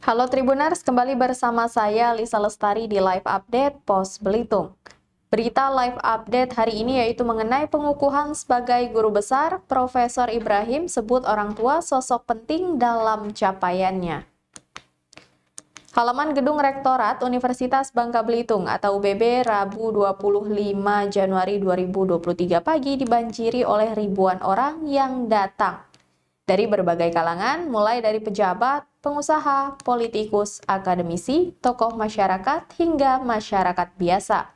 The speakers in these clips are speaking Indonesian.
Halo Tribuners, kembali bersama saya Lisa Lestari di Live Update Pos Belitung. Berita live update hari ini yaitu mengenai pengukuhan sebagai guru besar, Profesor Ibrahim sebut orang tua sosok penting dalam capaiannya. Halaman Gedung Rektorat Universitas Bangka Belitung atau UBB Rabu 25 Januari 2023 pagi dibanjiri oleh ribuan orang yang datang dari berbagai kalangan mulai dari pejabat, pengusaha, politikus, akademisi, tokoh masyarakat hingga masyarakat biasa.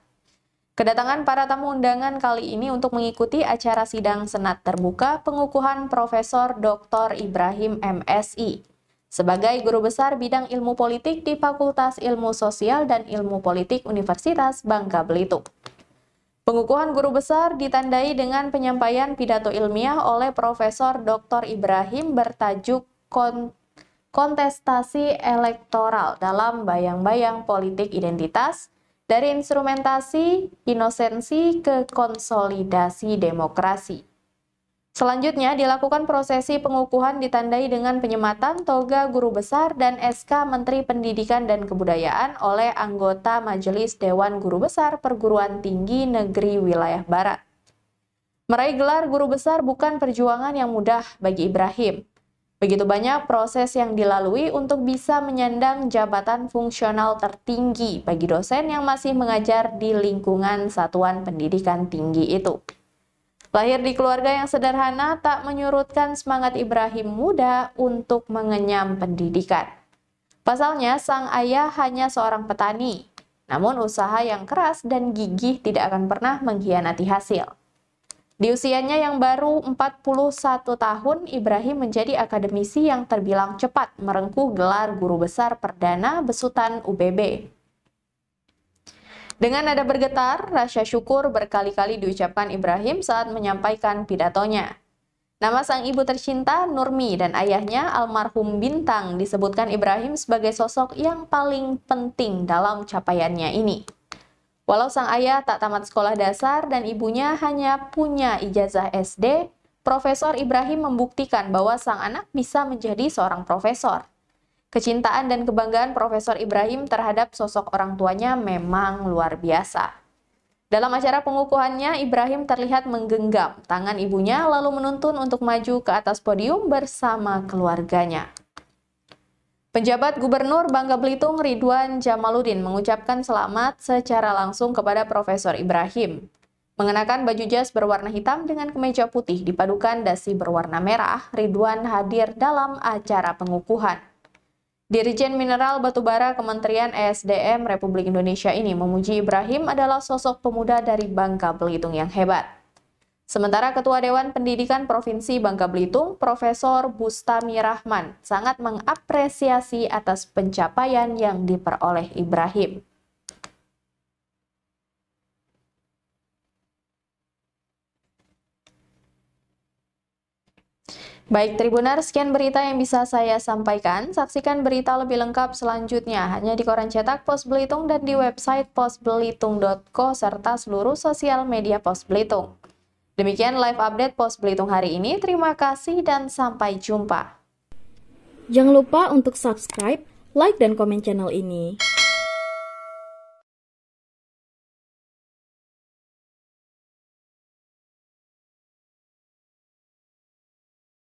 Kedatangan para tamu undangan kali ini untuk mengikuti acara sidang Senat Terbuka pengukuhan Profesor Dr. Ibrahim MSI sebagai guru besar bidang ilmu politik di Fakultas Ilmu Sosial dan Ilmu Politik Universitas Bangka Belitung. Pengukuhan guru besar ditandai dengan penyampaian pidato ilmiah oleh Profesor Dr. Ibrahim bertajuk Kon kontestasi elektoral dalam bayang-bayang politik identitas dari instrumentasi inosensi ke konsolidasi demokrasi. Selanjutnya dilakukan prosesi pengukuhan ditandai dengan penyematan toga guru besar dan SK Menteri Pendidikan dan Kebudayaan oleh anggota Majelis Dewan Guru Besar Perguruan Tinggi Negeri Wilayah Barat. Meraih gelar guru besar bukan perjuangan yang mudah bagi Ibrahim. Begitu banyak proses yang dilalui untuk bisa menyandang jabatan fungsional tertinggi bagi dosen yang masih mengajar di lingkungan satuan pendidikan tinggi itu. Lahir di keluarga yang sederhana tak menyurutkan semangat Ibrahim muda untuk mengenyam pendidikan. Pasalnya, sang ayah hanya seorang petani, namun usaha yang keras dan gigih tidak akan pernah mengkhianati hasil. Di usianya yang baru 41 tahun, Ibrahim menjadi akademisi yang terbilang cepat merengkuh gelar guru besar perdana besutan UBB. Dengan nada bergetar, rasa syukur berkali-kali diucapkan Ibrahim saat menyampaikan pidatonya. Nama sang ibu tercinta, Nurmi, dan ayahnya, almarhum Bintang, disebutkan Ibrahim sebagai sosok yang paling penting dalam capaiannya ini. Walau sang ayah tak tamat sekolah dasar dan ibunya hanya punya ijazah SD, Profesor Ibrahim membuktikan bahwa sang anak bisa menjadi seorang profesor. Kecintaan dan kebanggaan Profesor Ibrahim terhadap sosok orang tuanya memang luar biasa. Dalam acara pengukuhannya, Ibrahim terlihat menggenggam tangan ibunya lalu menuntun untuk maju ke atas podium bersama keluarganya. Penjabat Gubernur Bangka Belitung Ridwan Jamaludin mengucapkan selamat secara langsung kepada Profesor Ibrahim. Mengenakan baju jas berwarna hitam dengan kemeja putih dipadukan dasi berwarna merah, Ridwan hadir dalam acara pengukuhan. Dirjen Mineral Batubara Kementerian ESDM Republik Indonesia ini memuji Ibrahim adalah sosok pemuda dari Bangka Belitung yang hebat. Sementara Ketua Dewan Pendidikan Provinsi Bangka Belitung, Profesor Bustami Rahman, sangat mengapresiasi atas pencapaian yang diperoleh Ibrahim. Baik Tribuners, sekian berita yang bisa saya sampaikan. Saksikan berita lebih lengkap selanjutnya hanya di koran cetak Pos Belitung dan di website posbelitung.co serta seluruh sosial media Pos Belitung. Demikian live update Pos Belitung hari ini. Terima kasih dan sampai jumpa. Jangan lupa untuk subscribe, like, dan komen channel ini.